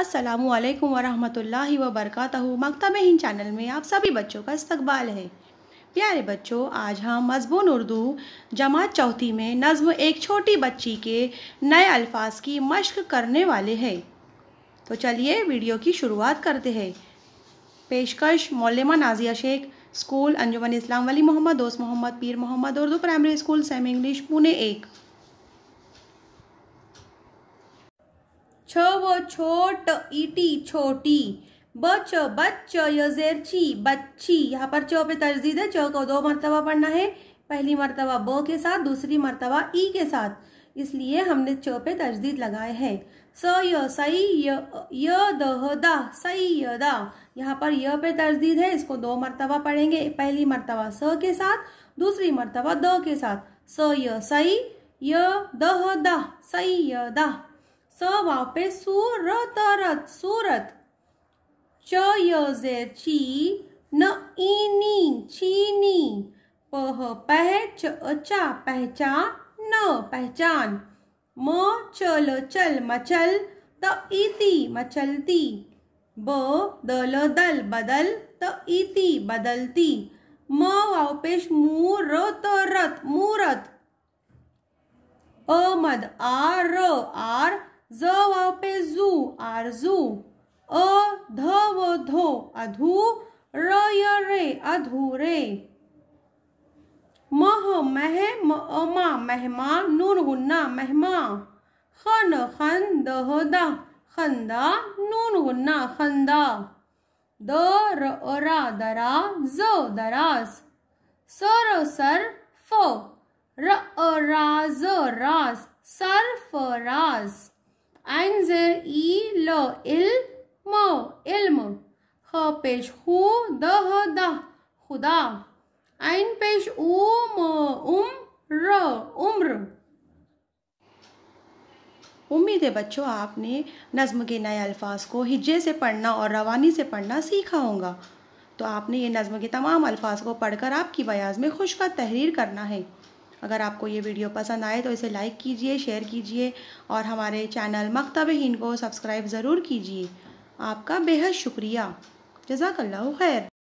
असलकम वालेकुम वरहमतुल्लाहि मकतब हिंद चैनल में आप सभी बच्चों का इस्तबाल है प्यारे बच्चों आज हम मजमून उर्दू जमात चौथी में नज़म एक छोटी बच्ची के नए अल्फाज की मश्क करने वाले हैं तो चलिए वीडियो की शुरुआत करते हैं पेशकश मौलमा Nazia Shaikh school Anjuman Islam Wali Mohammad Dost Mohammad Peer Mohammad Urdu primary school semi English Pune एक छ व छोट ईटी छोटी ब च बच्च यजेर ची बच्ची यहाँ पर च पे तरजीद है च को दो मरतबा पढ़ना है पहली मरतबा ब के साथ दूसरी मरतबा ई के साथ इसलिए हमने च पे तरजीद लगाए हैं स य सई य दहदा सई य दा यहाँ पर य पे तरजीद है इसको दो मरतबा पढ़ेंगे पहली मरतबा स के साथ दूसरी मरतबा द के साथ स य सई य दह सई य दा वहां पे सूरत अरत सूरत च यजे ची न इनी चीनी पह पहच अचा पहचा न पहचान म चल चल मचल त इति मचलती ब दल दल बदल त इति बदलती म वावपेश मू र रत मूरत अमद आर आर ज वाव पे जू आरजू अ ध व धो अधू र य रे अधूरे मह मह म अमा मेहमा नूर हुन्ना महमा खन खन दह दा खंदा नून गुन्ना खंदा द र अरा दरा ज दरास सर सर फ र अराज रास Sarfaraz Einser, i, lo, ilmo, ilmo. H पेश हु, द, ह, द, खुदा. Ein पेश um, um, र, उम्र. उम्मीद है बच्चों आपने नज़म के नए अल्फाज को हिज्जे से पढ़ना और रवानी से पढ़ना सीखा होगा तो आपने ये नज़म के तमाम अल्फाज को पढ़कर आपकी बयाज में खुश का तहरीर करना है अगर आपको ये वीडियो पसंद आए तो इसे लाइक कीजिए शेयर कीजिए और हमारे चैनल मकतब हिंद को सब्सक्राइब ज़रूर कीजिए आपका बेहद शुक्रिया जजाकल्ला खैर